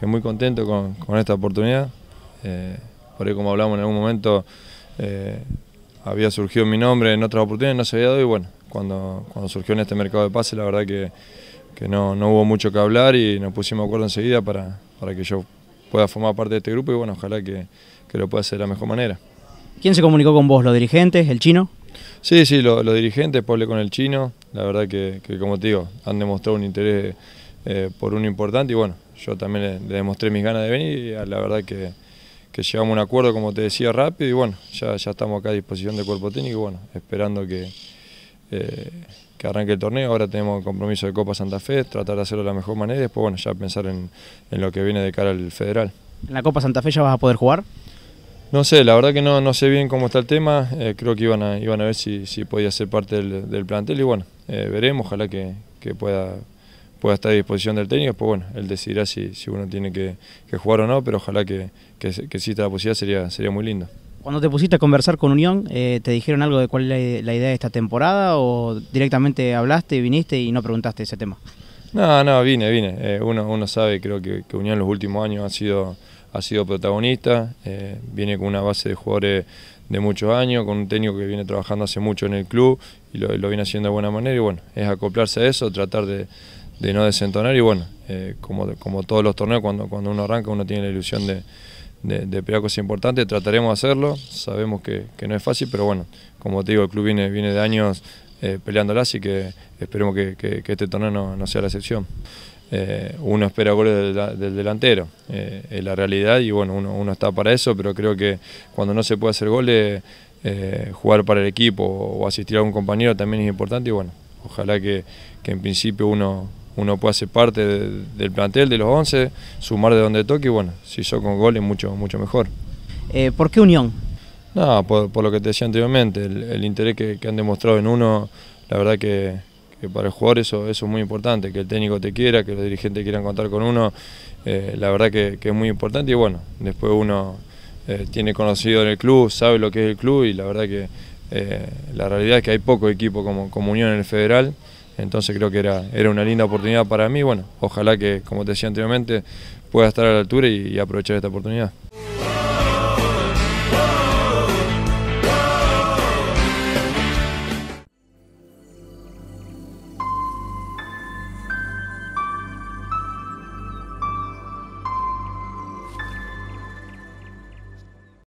Estoy muy contento con, esta oportunidad. Eh, por ahí como hablamos en algún momento, eh, había surgido mi nombre en otras oportunidades, no se había dado y bueno, cuando, surgió en este mercado de pases la verdad que, no, hubo mucho que hablar y nos pusimos de acuerdo enseguida para, que yo pueda formar parte de este grupo y bueno, ojalá que, lo pueda hacer de la mejor manera. ¿Quién se comunicó con vos? ¿Los dirigentes? ¿El chino? Sí, sí, los dirigentes, pues hablé con el chino, la verdad que, que como te digo, han demostrado un interés eh, por uno importante y bueno, yo también le, demostré mis ganas de venir y ah, la verdad que, que llegamos a un acuerdo, como te decía, rápido y bueno, ya, estamos acá a disposición del cuerpo técnico y bueno, esperando que, eh, que arranque el torneo. Ahora tenemos el compromiso de Copa Santa Fe, tratar de hacerlo de la mejor manera y después bueno, ya pensar en, en lo que viene de cara al federal. ¿En la Copa Santa Fe ya vas a poder jugar? No sé, la verdad que no, no sé bien cómo está el tema, eh, creo que iban a, iban a ver si, podía ser parte del, plantel y bueno, veremos, ojalá que, que pueda, pueda estar a disposición del técnico, pues bueno, él decidirá si, si uno tiene que, jugar o no, pero ojalá que, que, que exista la posibilidad, sería, sería muy lindo. Cuando te pusiste a conversar con Unión, eh, ¿te dijeron algo de cuál es la, idea de esta temporada o directamente hablaste, viniste y no preguntaste ese tema? No, no, vine, vine. Eh, uno, uno sabe, creo que, Unión en los últimos años ha sido, ha sido protagonista, eh, viene con una base de jugadores de muchos años, con un técnico que viene trabajando hace mucho en el club y lo viene haciendo de buena manera y bueno, es acoplarse a eso, tratar de, de no desentonar y bueno, eh, como, como todos los torneos, cuando, cuando uno arranca uno tiene la ilusión de, de, cosas importantes, trataremos de hacerlo, sabemos que, no es fácil, pero bueno, como te digo, el club viene, viene de años peleándolas eh, peleándola, así que esperemos que, este torneo no, sea la excepción. Eh, uno espera goles del, delantero, es la realidad y bueno, uno, está para eso, pero creo que cuando no se puede hacer goles, jugar para el equipo o asistir a un compañero también es importante y bueno, ojalá que, que en principio uno, uno puede hacer parte del plantel de los 11, sumar de donde toque y bueno, si yo con goles mucho, mucho mejor. Eh, ¿Por qué Unión? No, por, lo que te decía anteriormente, el, interés que, han demostrado en uno, la verdad que, para el jugador eso, es muy importante, que el técnico te quiera, que los dirigentes quieran contar con uno, eh, la verdad que, es muy importante y bueno, después uno eh, tiene conocido en el club, sabe lo que es el club y la verdad que la realidad es que hay pocos equipos como, como Unión en el Federal. Entonces creo que era, era una linda oportunidad para mí. Bueno, ojalá que, como te decía anteriormente, pueda estar a la altura y aprovechar esta oportunidad.